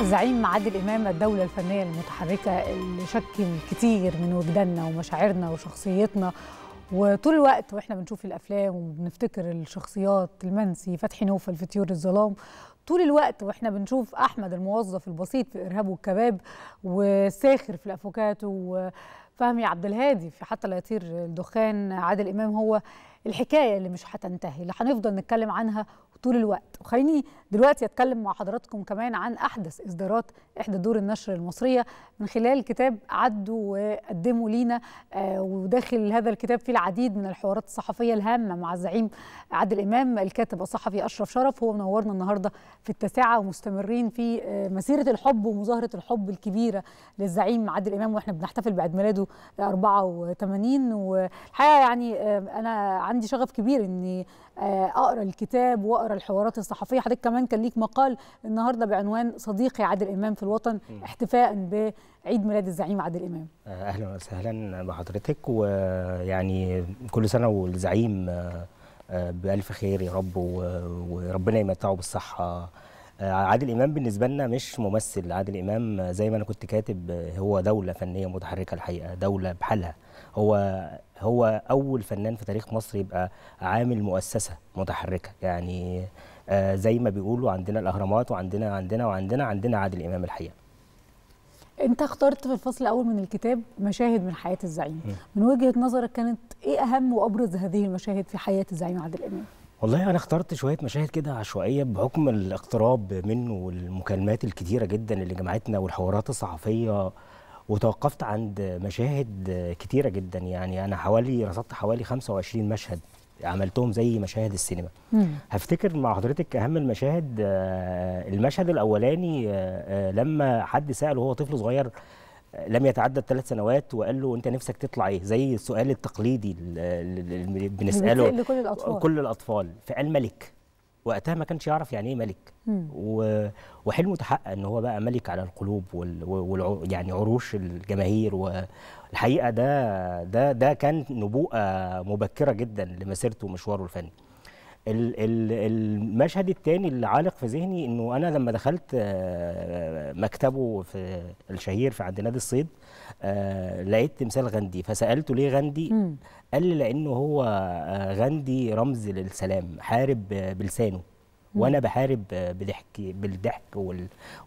الزعيم عادل إمام الدولة الفنية المتحركة اللي شكل كتير من وجداننا ومشاعرنا وشخصيتنا وطول الوقت واحنا بنشوف الافلام وبنفتكر الشخصيات المنسي فتحي نوفل في طيور الظلام طول الوقت واحنا بنشوف احمد الموظف البسيط في ارهاب والكباب وساخر في الافوكاتو فهمي عبد الهادي في حتى لا يطير الدخان عادل امام هو الحكايه اللي مش هتنتهي اللي هنفضل نتكلم عنها طول الوقت وخليني دلوقتي اتكلم مع حضراتكم كمان عن احدث اصدارات احدى دور النشر المصريه من خلال كتاب عدوا وقدموا لينا آه، وداخل هذا الكتاب فيه العديد من الحوارات الصحفيه الهامه مع الزعيم عادل امام الكاتب الصحفي اشرف شرف هو منورنا النهارده في التاسعه ومستمرين في آه، مسيره الحب ومظاهره الحب الكبيره للزعيم عادل امام واحنا بنحتفل بعيد ميلاده 84 والحقيقه يعني آه، انا عندي شغف كبير اني آه، اقرا الكتاب واقرا الحوارات الصحفيه حضرتك كمان كان ليك مقال النهارده بعنوان صديقي عادل امام في الوطن احتفاء بعيد ميلاد الزعيم عادل امام آه، اهلا وسهلا بحضرتك ويعني كل سنه والزعيم بالف خير يا رب وربنا يمتعه بالصحه آه، عادل امام بالنسبه لنا مش ممثل عادل امام زي ما انا كنت كاتب آه، هو دوله فنيه متحركه الحقيقه دوله بحالها هو هو اول فنان في تاريخ مصر يبقى عامل مؤسسه متحركه يعني آه، زي ما بيقولوا عندنا الاهرامات وعندنا عندنا وعندنا عندنا عادل امام الحقيقه انت اخترت في الفصل الاول من الكتاب مشاهد من حياه الزعيم من وجهه نظرك كانت ايه اهم وابرز هذه المشاهد في حياه الزعيم عادل امام والله انا اخترت شويه مشاهد كده عشوائيه بحكم الاقتراب منه والمكالمات الكتيره جدا اللي جمعتنا والحوارات الصحفيه وتوقفت عند مشاهد كتيره جدا يعني انا حوالي رصدت حوالي 25 مشهد عملتهم زي مشاهد السينما هفتكر مع حضرتك اهم المشاهد آه، المشهد الاولاني آه، آه، لما حد سال وهو طفل صغير لم يتعدى الثلاث سنوات وقال له انت نفسك تطلع ايه زي السؤال التقليدي اللي بنساله لكل الاطفال كل الاطفال فقال ملك وقتها ما كانش يعرف يعني ايه ملك و... وحلمه تحقق ان هو بقى ملك على القلوب وال... وال... يعني عروش الجماهير والحقيقه ده ده ده كان نبوءه مبكره جدا لمسيرته ومشواره الفني المشهد الثاني اللي عالق في ذهني انه انا لما دخلت آه، مكتبه في الشهير في عند نادي الصيد آه، لقيت تمثال غاندي فسالته ليه غاندي قال لي لانه هو آه، غاندي رمز للسلام حارب بلسانه وانا بحارب بضحك بالضحك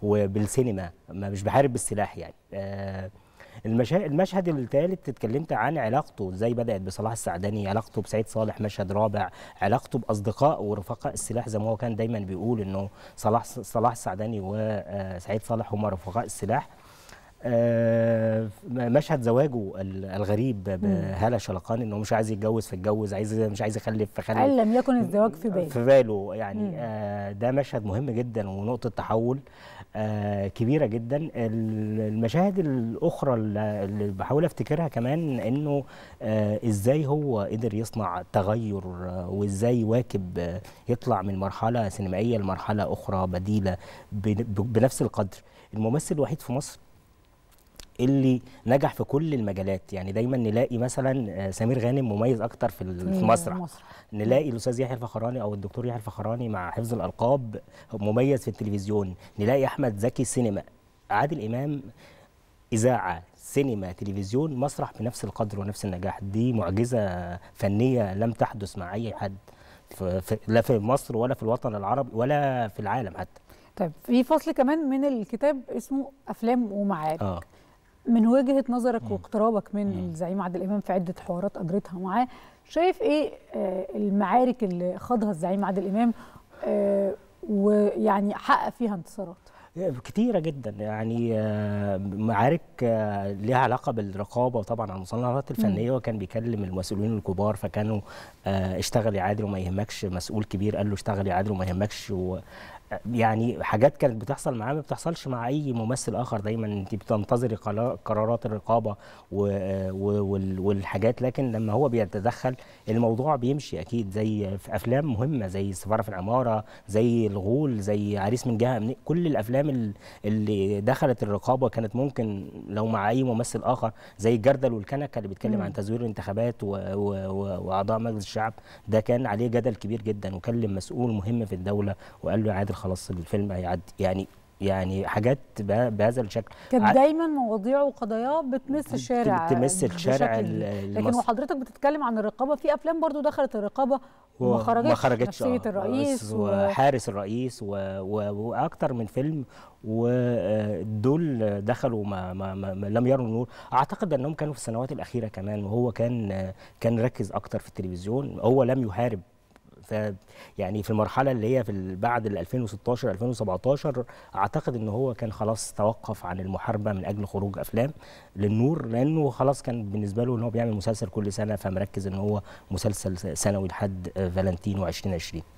وبالسينما مش بحارب بالسلاح يعني المشهد الثالث اتكلمت عن علاقته ازاي بدات بصلاح السعداني علاقته بسعيد صالح مشهد رابع علاقته باصدقاء ورفقاء السلاح زي ما هو كان دايما بيقول انه صلاح صلاح السعداني وسعيد آه، صالح هم رفقاء السلاح آه، مشهد زواجه الغريب بهالة شلقان انه مش عايز يتجوز فاتجوز عايز مش عايز يخلف فخلف ان لم يكن الزواج في باله في باله يعني آه، ده مشهد مهم جدا ونقطه تحول آه، كبيره جدا المشاهد الاخرى اللي بحاول افتكرها كمان انه ازاي هو قدر يصنع تغير وازاي واكب يطلع من مرحله سينمائيه لمرحله اخرى بديله بنفس القدر الممثل الوحيد في مصر اللي نجح في كل المجالات يعني دايما نلاقي مثلا آه، سمير غانم مميز اكتر في المسرح نلاقي الاستاذ يحيى الفخراني او الدكتور يحيى الفخراني مع حفظ الالقاب مميز في التلفزيون نلاقي احمد زكي سينما عادل امام اذاعه سينما تلفزيون مسرح بنفس القدر ونفس النجاح دي معجزه فنيه لم تحدث مع اي حد في لا في مصر ولا في الوطن العربي ولا في العالم حتى طيب في فصل كمان من الكتاب اسمه افلام ومعارك آه. من وجهه نظرك واقترابك من الزعيم عادل امام في عده حوارات اجرتها معاه شايف ايه آه، المعارك اللي خاضها الزعيم عادل امام آه، ويعني حقق فيها انتصارات كتيرة جدا يعني آه، معارك ليها علاقة بالرقابة وطبعا على المصنفات الفنية وكان بيكلم المسؤولين الكبار فكانوا اشتغل يا عادل وما يهمكش مسؤول كبير قال له اشتغل يا عادل وما يهمكش يعني حاجات كانت بتحصل معاه ما بتحصلش مع اي ممثل اخر دايما انت بتنتظري قرارات الرقابه والحاجات لكن لما هو بيتدخل الموضوع بيمشي اكيد زي في افلام مهمه زي السفاره في العماره زي الغول زي عريس من جهه كل الافلام اللي دخلت الرقابه كانت ممكن لو مع اي ممثل اخر زي جردل والكنكه اللي بيتكلم عن تزوير الانتخابات واعضاء مجلس الشعب ده كان عليه جدل كبير جدا وكلم مسؤول مهم في الدوله وقال له عادل خلاص الفيلم هيعدي يعني يعني حاجات بهذا الشكل كانت دايما مواضيعه وقضاياه بتمس الشارع بتمس الشارع لكن وحضرتك بتتكلم عن الرقابه في افلام برضو دخلت الرقابه وما خرجتش, خرجت نفسيه آه، الرئيس وحارس الرئيس و... و... واكتر من فيلم ودول آه، دخلوا ما, ما, ما لم يروا النور اعتقد انهم كانوا في السنوات الاخيره كمان وهو كان كان ركز اكتر في التلفزيون هو لم يحارب ف يعني في المرحله اللي هي في بعد 2016 2017 اعتقد ان هو كان خلاص توقف عن المحاربه من اجل خروج افلام للنور لانه خلاص كان بالنسبه له ان هو بيعمل مسلسل كل سنه فمركز ان هو مسلسل سنوي لحد آه، فالنتينو 2020